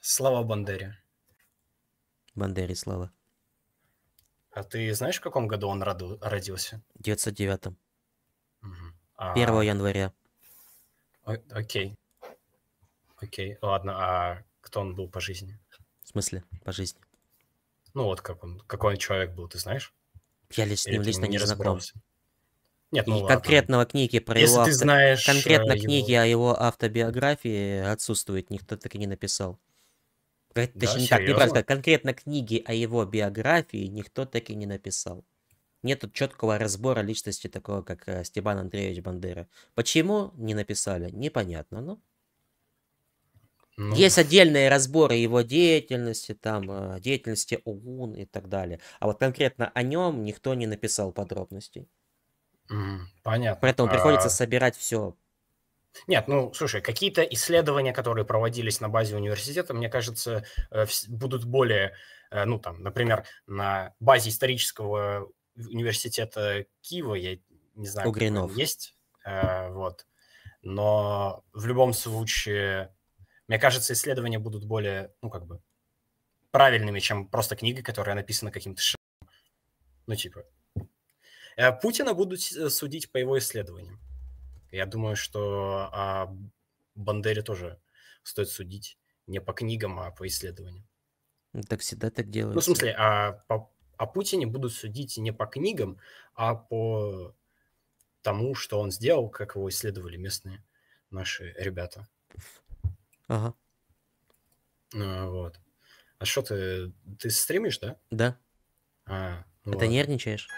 Слава Бандере. Бандере слава. А ты знаешь, в каком году он роду... родился? В 99 Угу. А... 1 января. О- окей. Окей, ладно. А кто он был по жизни? В смысле по жизни? Ну вот как он, какой он человек был, ты знаешь? Я лично, ним лично не, не знаком. Нет, ну, и ладно. конкретного книги про Если его авто... знаешь конкретно э, его... книги о его автобиографии отсутствует, никто так и не написал. Точнее, да, Точнее, так, не конкретно книги о его биографии никто так и не написал. Нет четкого разбора личности такого, как э, Стебан Андреевич Бандера. Почему не написали, непонятно, но... Ну. ну... Есть отдельные разборы его деятельности, там, э, деятельности ОУН и так далее. А вот конкретно о нем никто не написал подробностей. Понятно. Поэтому приходится а... собирать все. Нет, ну, слушай, какие-то исследования, которые проводились на базе университета, мне кажется, э, будут более, э, ну, там, например, на базе исторического университета Киева, я не знаю, Угринов. есть, э, вот. Но в любом случае, мне кажется, исследования будут более, ну, как бы, правильными, чем просто книги, которые написаны каким-то шером. Ну, типа, Э, Путина будут э, судить по его исследованиям. Я думаю, что о а, Бандере тоже стоит судить не по книгам, а по исследованиям. Так всегда так делают. Ну, в смысле, а по, о Путине будут судить не по книгам, а по тому, что он сделал, как его исследовали местные наши ребята. Ага. А, вот. А что ты, ты стримишь, да? Да. А, ну, Это а ладно. нервничаешь?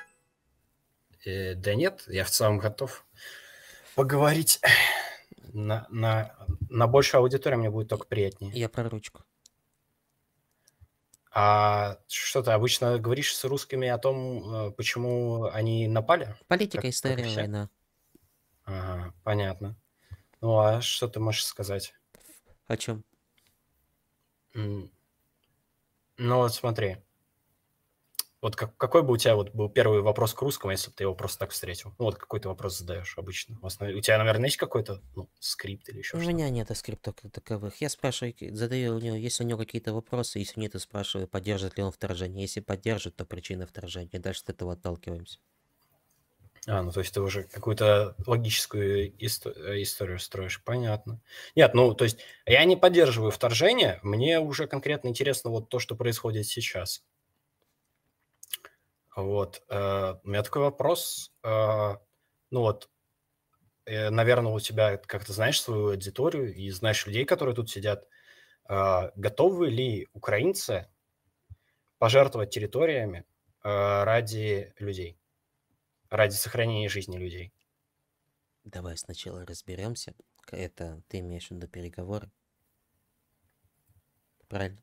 Э, да нет, я в целом готов поговорить. На, на, на большую аудиторию мне будет только приятнее. Я про ручку. А что ты обычно говоришь с русскими о том, э, почему они напали? Политика, как, история, как война. Ага, понятно. Ну а что ты можешь сказать? О чем? Ну вот смотри, вот как, какой бы у тебя вот был первый вопрос к русскому, если бы ты его просто так встретил? Ну, вот какой ты вопрос задаешь обычно? В основе... У тебя, наверное, есть какой-то ну, скрипт или еще что-то? У меня нет скриптов как таковых. Я спрашиваю, задаю у него, если у него какие-то вопросы, если нет, то спрашиваю, поддержит ли он вторжение. Если поддержит, то причина вторжения. Дальше от этого отталкиваемся. А, ну то есть ты уже какую-то логическую исто- э, историю строишь, понятно. Нет, ну то есть я не поддерживаю вторжение, мне уже конкретно интересно вот то, что происходит сейчас. Вот. Э, у меня такой вопрос. Э, ну вот, э, наверное, у тебя как-то знаешь свою аудиторию и знаешь людей, которые тут сидят. Готовы ли украинцы пожертвовать территориями ради людей, ради сохранения жизни людей? Давай сначала разберемся. Это ты имеешь в виду переговоры? Правильно?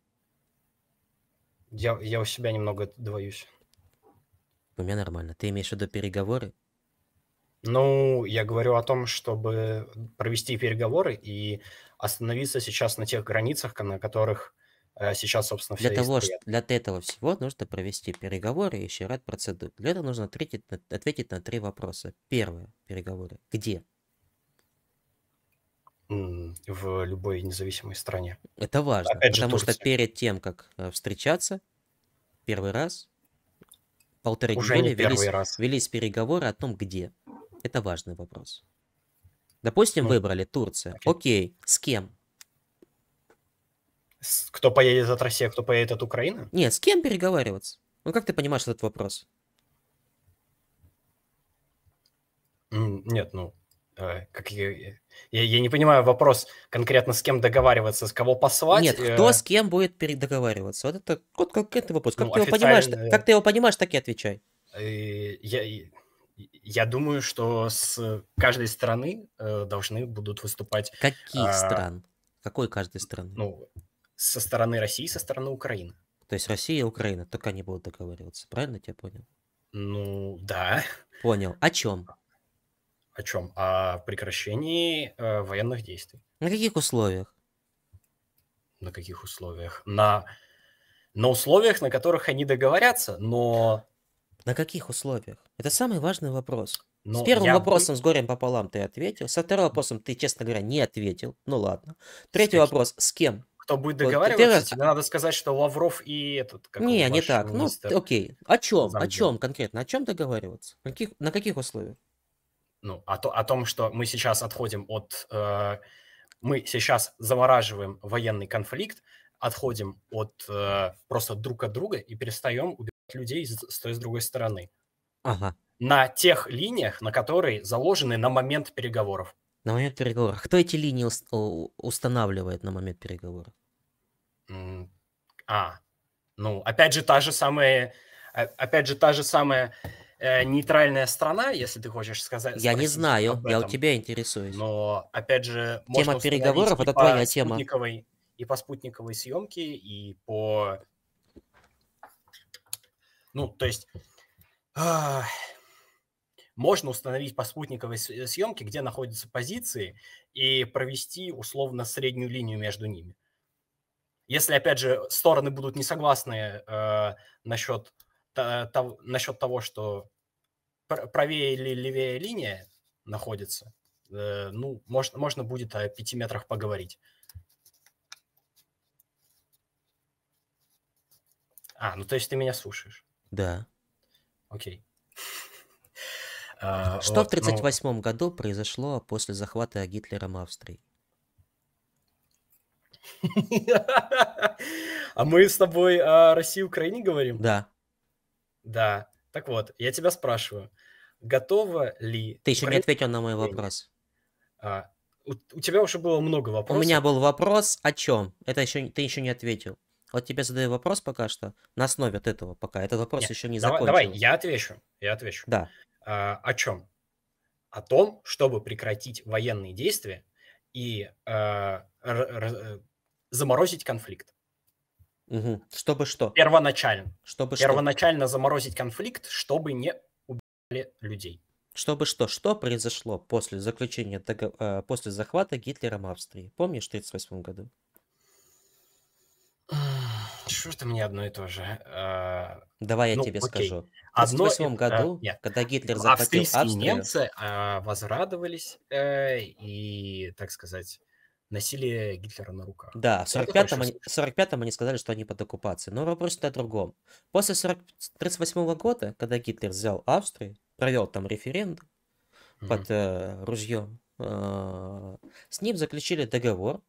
Я, я у себя немного двоюсь. Ну, у меня нормально. Ты имеешь в виду переговоры? Ну, я говорю о том, чтобы провести переговоры и остановиться сейчас на тех границах, на которых э, сейчас, собственно, все для того, что, для этого всего нужно провести переговоры и еще ряд процедур. Для этого нужно ответить на, ответить на три вопроса. Первое. Переговоры. Где? В любой независимой стране. Это важно, Опять потому же, что перед тем, как э, встречаться первый раз, полторы Уже недели велись, раз. велись переговоры о том, где. Это важный вопрос. Допустим, ну, выбрали Турция. Окей. окей, с кем? Кто поедет от России, а кто поедет от Украины? Нет, с кем переговариваться? Ну как ты понимаешь этот вопрос? Нет, ну Э, как я, я, я не понимаю вопрос конкретно с кем договариваться, с кого послать. Нет, кто э. с кем будет передоговариваться? Вот это вот конкретный вопрос. Ну, как, ну, ты, его понимаешь, как ты его понимаешь, так и отвечай. Э, я, я думаю, что с каждой стороны должны будут выступать. Каких а... стран? Какой каждой страны? Ну, со стороны России, со стороны Украины. То есть Россия и Украина, только они будут договариваться, правильно я тебя понял? Ну, да. Понял. О чем? О чем? О прекращении э, военных действий. На каких условиях? На каких условиях? На, на условиях, на которых они договорятся, но... На каких условиях? Это самый важный вопрос. Но с первым я... вопросом с горем пополам ты ответил, со вторым вопросом ты, честно говоря, не ответил. Ну ладно. Третий с вопрос, с кем? Кто будет договариваться? Вот, ты... Тебе надо сказать, что Лавров и этот... Как не, не так. Министр... Ну, окей. О чем? Замдел. О чем конкретно? О чем договариваться? На каких, на каких условиях? ну, о, то, о том, что мы сейчас отходим от... Э, мы сейчас замораживаем военный конфликт, отходим от э, просто друг от друга и перестаем убивать людей с той и с другой стороны. Ага. На тех линиях, на которые заложены на момент переговоров. На момент переговоров. Кто эти линии уст- устанавливает на момент переговоров? А, ну, опять же, та же самая, опять же, та же самая э, нейтральная страна, если ты хочешь сказать. Я не знаю, этом, я у тебя интересуюсь. Но опять же, тема переговоров это твоя тема. И по спутниковой съемке, и по, ну то есть можно установить по спутниковой съемке, где находятся позиции, и провести условно среднюю линию между ними. Если, опять же, стороны будут не согласны э, насчет то, насчет того, что правее или левее линия находится, э, ну, можно, можно будет о пяти метрах поговорить. А, ну то есть ты меня слушаешь? Да. Окей. А, что в 1938 ну... году произошло после захвата Гитлером Австрии? А мы с тобой о России и Украине говорим? Да. Да. Так вот, я тебя спрашиваю, готова ли... Ты еще не ответил на мой вопрос. А, у, у тебя уже было много вопросов. У меня был вопрос о чем? Это еще ты еще не ответил. Вот тебе задаю вопрос пока что на основе от этого пока. Этот вопрос Нет, еще не давай, закончен. Давай, я отвечу. Я отвечу. Да. А, о чем? О том, чтобы прекратить военные действия и а, э, заморозить конфликт. Угу. Чтобы что? Первоначально. Чтобы Первоначально что? заморозить конфликт, чтобы не убивали людей. Чтобы что? Что произошло после заключения, э, после захвата Гитлером Австрии? Помнишь, в 1938 году? Что ты мне одно и то же? Э, Давай я ну, тебе окей. скажу. В 1938 э, году, нет. когда Гитлер захватил Австрию... немцы возрадовались и, так сказать, носили Гитлера на руках. Да, в 45-м они, они сказали, что они под оккупацией. Но вопрос на другом. После 1938 -го года, когда Гитлер взял Австрию, провел там референдум mm-hmm. под э, ружьем, э, с ним заключили договор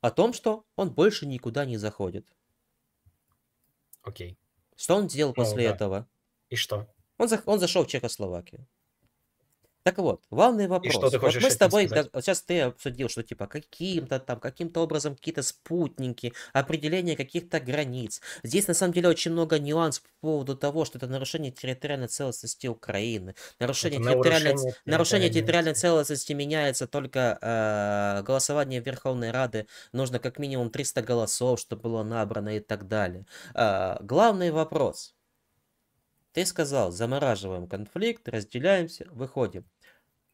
о том, что он больше никуда не заходит. Окей. Okay. Что он сделал oh, после да. этого? И что? Он, за, он зашел в Чехословакию. Так вот, главный вопрос. И что ты хочешь вот мы с тобой, да, сейчас ты обсудил, что типа каким-то там, каким-то образом какие-то спутники, определение каких-то границ. Здесь на самом деле очень много нюансов по поводу того, что это нарушение территориальной целостности Украины. Нарушение, территориальной, нарушение, нарушение территориальной целостности меняется только э, голосование Верховной Рады. Нужно как минимум 300 голосов, чтобы было набрано и так далее. Э, главный вопрос. Ты сказал, замораживаем конфликт, разделяемся, выходим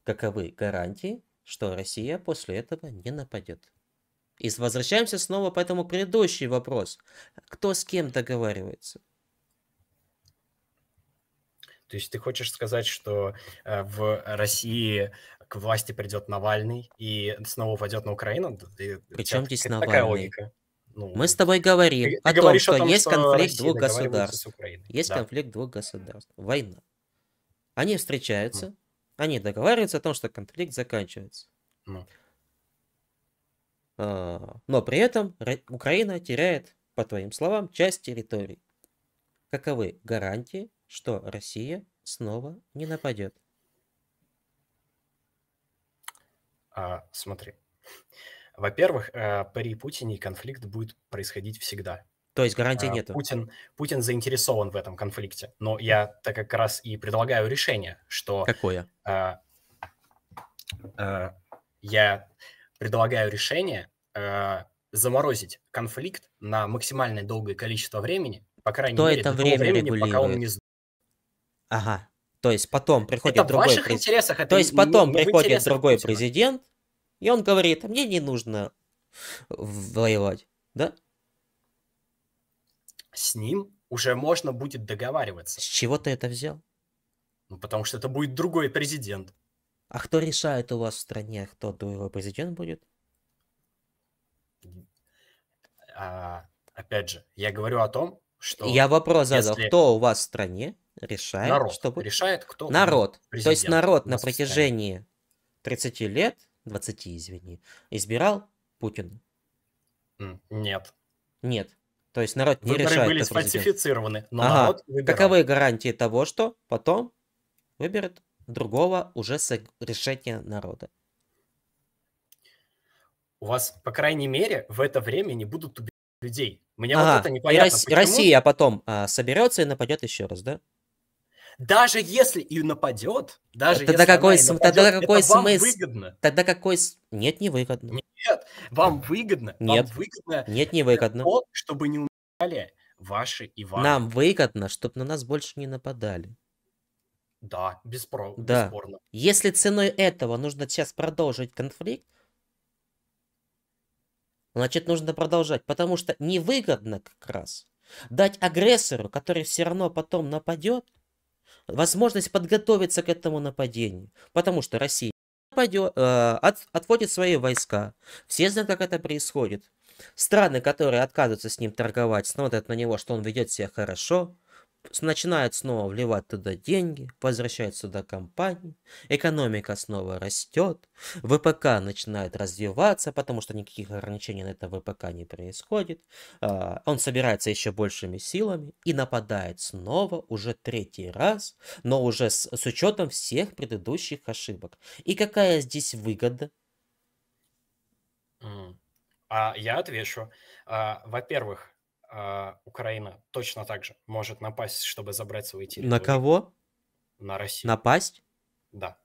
каковы гарантии, что Россия после этого не нападет. И возвращаемся снова по этому предыдущий вопрос. Кто с кем договаривается? То есть ты хочешь сказать, что э, в России к власти придет Навальный и снова войдет на Украину? Причем здесь Навальный? Такая логика. Ну, Мы с тобой говорим ты, о, ты том, что о том, есть конфликт Россия двух государств. Есть да. конфликт двух государств. Война. Они встречаются, mm. Они договариваются о том, что конфликт заканчивается. Ну. А, но при этом Украина теряет, по твоим словам, часть территории. Каковы гарантии, что Россия снова не нападет? А, смотри. Во-первых, э, при Путине конфликт будет происходить всегда. То есть гарантии э, нет. Путин, Путин заинтересован в этом конфликте. Но я так как раз и предлагаю решение, что... Какое? Э, э, я предлагаю решение э, заморозить конфликт на максимальное долгое количество времени, по крайней то мере, это время времени, регулирует? пока он не... Ага, то есть потом приходит это другой... В интересах, это То есть потом не, приходит не другой Путина. президент, и он говорит, «А мне не нужно воевать, да? с ним уже можно будет договариваться. С чего ты это взял? Ну, потому что это будет другой президент. А кто решает у вас в стране, кто другой президент будет? А, опять же, я говорю о том, что... Я вопрос задал, кто у вас в стране решает, народ чтобы... решает, кто народ. То есть народ на протяжении 30 лет, 20, извини, избирал Путина? Нет. Нет. То есть народ не Выборы решает. были сфальсифицированы, но ага. народ выбирал. Каковы гарантии того, что потом выберет другого уже с решения народа? У вас, по крайней мере, в это время не будут убивать людей. Мне ага. вот это непонятно. И Россия, Почему? потом а, соберется и нападет еще раз, да? Даже если и нападет, даже тогда если какой, она и нападет, тогда какой это вам смысл? выгодно. Тогда какой... Нет, не выгодно. Нет, вам выгодно. Нет, вам выгодно нет, не выгодно. То, чтобы не умирали ваши и ваши. Нам выгодно, чтобы на нас больше не нападали. Да, беспро... да, бесспорно. Если ценой этого нужно сейчас продолжить конфликт, значит, нужно продолжать, потому что невыгодно как раз дать агрессору, который все равно потом нападет, возможность подготовиться к этому нападению. Потому что Россия нападет, э, от, отводит свои войска. Все знают, как это происходит. Страны, которые отказываются с ним торговать, смотрят на него, что он ведет себя хорошо, начинает снова вливать туда деньги, возвращает сюда компании, экономика снова растет, ВПК начинает развиваться, потому что никаких ограничений на это ВПК не происходит, а, он собирается еще большими силами и нападает снова уже третий раз, но уже с, с учетом всех предыдущих ошибок. И какая здесь выгода? А я отвечу. А, во-первых, а, Украина точно так же может напасть, чтобы забрать свои территории. На кого? На Россию. Напасть? Да.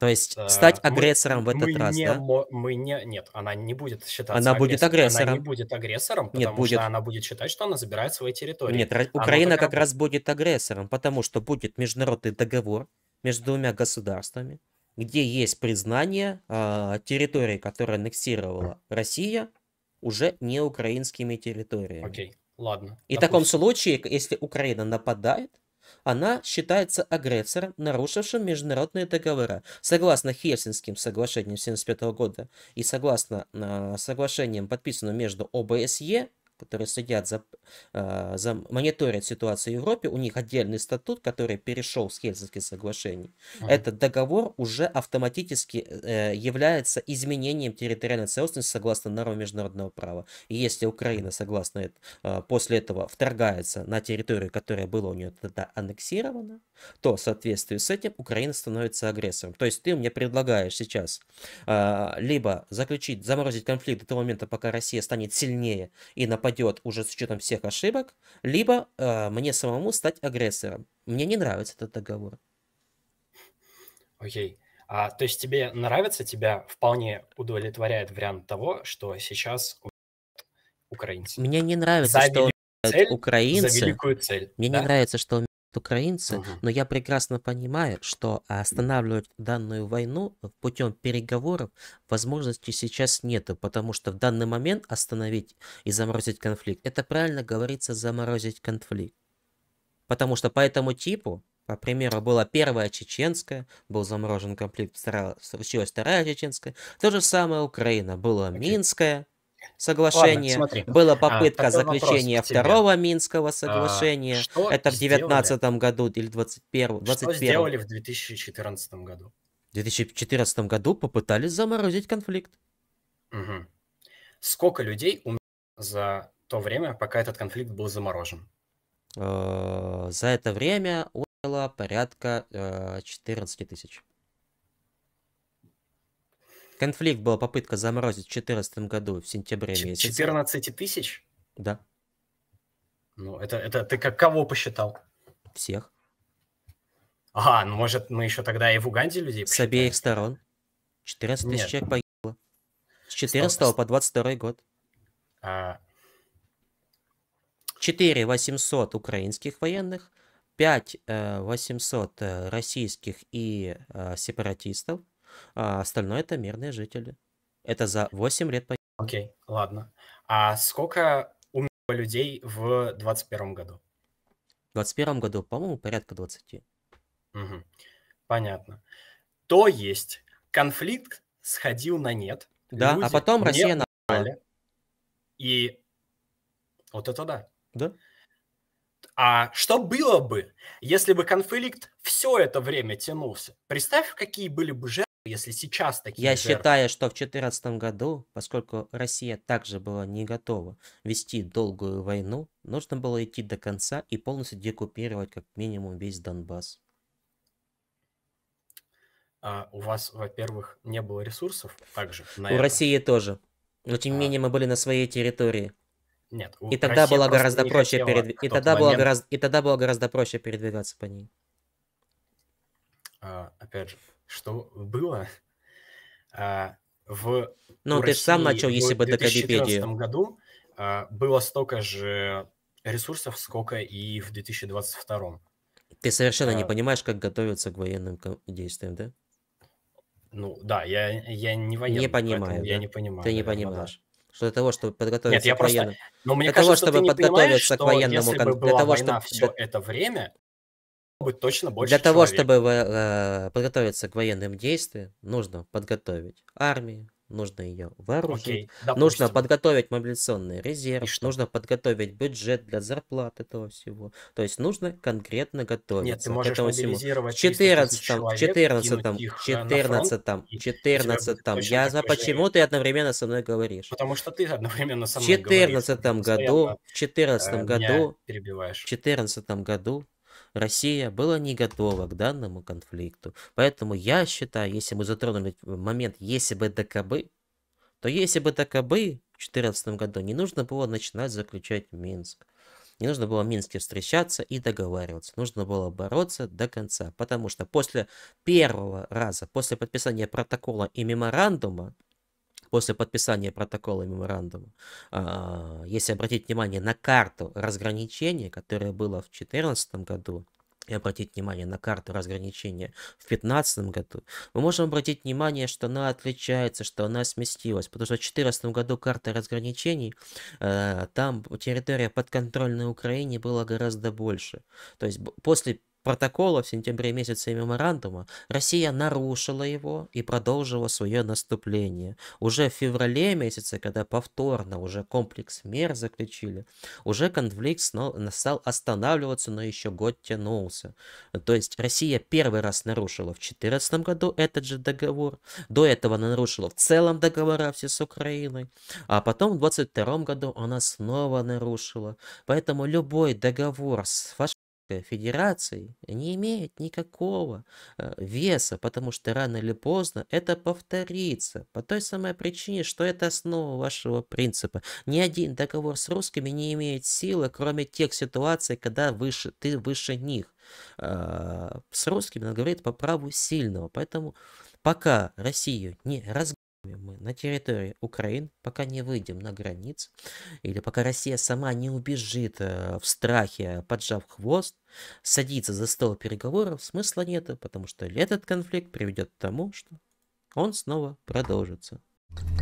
То есть а, стать агрессором мы, в этот мы раз, не, да? Мы не, нет, она не будет считаться Она будет агрессором. Она не будет агрессором, потому нет, будет. что она будет считать, что она забирает свои территории. Нет, она Украина как раз будет агрессором, потому что будет международный договор между двумя государствами, где есть признание э, территории, которую аннексировала Россия, уже не украинскими территориями. Окей, ладно. И допустим. в таком случае, если Украина нападает, она считается агрессором, нарушившим международные договоры. Согласно Хельсинским соглашениям 1975 года и согласно э, соглашениям, подписанным между ОБСЕ которые следят за, а, за мониторят ситуацию в Европе, у них отдельный статут, который перешел с Хельсинских соглашений. Mm-hmm. Этот договор уже автоматически э, является изменением территориальной целостности согласно нормам международного права. И если Украина, согласно а, после этого вторгается на территорию, которая была у нее тогда аннексирована, то в соответствии с этим Украина становится агрессором. То есть ты мне предлагаешь сейчас а, либо заключить, заморозить конфликт до того момента, пока Россия станет сильнее и нападет упадет уже с учетом всех ошибок, либо э, мне самому стать агрессором. Мне не нравится этот договор. Окей. Okay. А, то есть тебе нравится, тебя вполне удовлетворяет вариант того, что сейчас украинцы. Мне не нравится, за что цель, украинцы. За великую цель. Мне да? не нравится, что украинцы, угу. но я прекрасно понимаю, что останавливать данную войну путем переговоров возможности сейчас нету, потому что в данный момент остановить и заморозить конфликт, это правильно говорится заморозить конфликт. Потому что по этому типу, по примеру, была первая чеченская, был заморожен конфликт, вторая, случилась вторая чеченская, то же самое Украина, была okay. минская, соглашение, Ладно, смотри. была а, попытка а, заключения второго Минского а, соглашения, а, что это в 2019 году или 21 21 Что сделали в 2014 году? В 2014 году попытались заморозить конфликт. Угу. Сколько людей умерло за то время, пока этот конфликт был заморожен? Э, за это время умерло порядка 14 э, тысяч. Конфликт была попытка заморозить в 2014 году, в сентябре месяце. 14 тысяч? Да. Ну, это, это ты как кого посчитал? Всех. Ага, ну может мы еще тогда и в Уганде людей посчитаем? С обеих сторон. 14 тысяч человек погибло. С 14 Стоп. по 22 год. А... 4 800 украинских военных, 5 800 э, э, российских и э, сепаратистов, а остальное это мирные жители. Это за 8 лет погибло. Окей, okay, ладно. А сколько умерло людей в 2021 году? В 2021 году, по-моему, порядка 20. Угу. Понятно. То есть конфликт сходил на нет. Да, а потом Россия напала. И вот это да. Да. А что было бы, если бы конфликт все это время тянулся? Представь, какие были бы жертвы если сейчас такие... Я жертвы... считаю, что в 2014 году, поскольку Россия также была не готова вести долгую войну, нужно было идти до конца и полностью декупировать как минимум весь Донбасс. А у вас, во-первых, не было ресурсов также. у России тоже. Но тем не а. менее мы были на своей территории. Нет. И тогда Россия было гораздо проще передвигаться. И тогда момент... было гораздо и тогда было гораздо проще передвигаться по ней. А, опять же, что было а, в... Ну, ты же сам начал, если бы докопипедию. В 2013 году а, было столько же ресурсов, сколько и в 2022. Ты совершенно а, не понимаешь, как готовиться к военным действиям, да? Ну, да, я, я не военный. Не понимаю, да? Я не понимаю. Ты не понимаешь. что для того, чтобы подготовиться Нет, я к военному, просто... Но мне для кажется, того, чтобы подготовиться к военному, если бы была для того, война чтобы... все это время, быть точно больше Для того, чтобы э, подготовиться к военным действиям, нужно подготовить армию, нужно ее вооружить, Окей, нужно подготовить мобилизационный резерв, нужно подготовить бюджет для зарплат этого всего. То есть нужно конкретно готовиться Нет, ты можешь к этому всему. 14, человек, 14, 14, э, фронт, 14, я за почему ты одновременно со мной говоришь? Потому что ты одновременно со мной 14 говоришь. Году, в 14 э, году, в 14 году, в 14 году Россия была не готова к данному конфликту. Поэтому я считаю, если мы затронули момент, если бы ДКБ, то если бы ДКБ в 2014 году не нужно было начинать заключать Минск. Не нужно было в Минске встречаться и договариваться. Нужно было бороться до конца. Потому что после первого раза, после подписания протокола и меморандума, после подписания протокола меморандума. А, если обратить внимание на карту разграничения, которая была в 2014 году, и обратить внимание на карту разграничения в 2015 году, мы можем обратить внимание, что она отличается, что она сместилась, потому что в 2014 году карта разграничений, э, там территория подконтрольной Украине была гораздо больше. То есть после протокола в сентябре месяце и меморандума, Россия нарушила его и продолжила свое наступление. Уже в феврале месяце, когда повторно уже комплекс мер заключили, уже конфликт стал останавливаться, но еще год тянулся. То есть Россия первый раз нарушила в 2014 году этот же договор, до этого она нарушила в целом договора все с Украиной, а потом в 2022 году она снова нарушила. Поэтому любой договор с фашистами, Российской Федерации не имеет никакого э, веса, потому что рано или поздно это повторится. По той самой причине, что это основа вашего принципа. Ни один договор с русскими не имеет силы, кроме тех ситуаций, когда выше, ты выше них. А, с русскими он говорит по праву сильного. Поэтому пока Россию не разгоняют, мы на территории Украины, пока не выйдем на границ, или пока Россия сама не убежит э, в страхе, поджав хвост, садиться за стол переговоров смысла нет, потому что этот конфликт приведет к тому, что он снова продолжится. thank you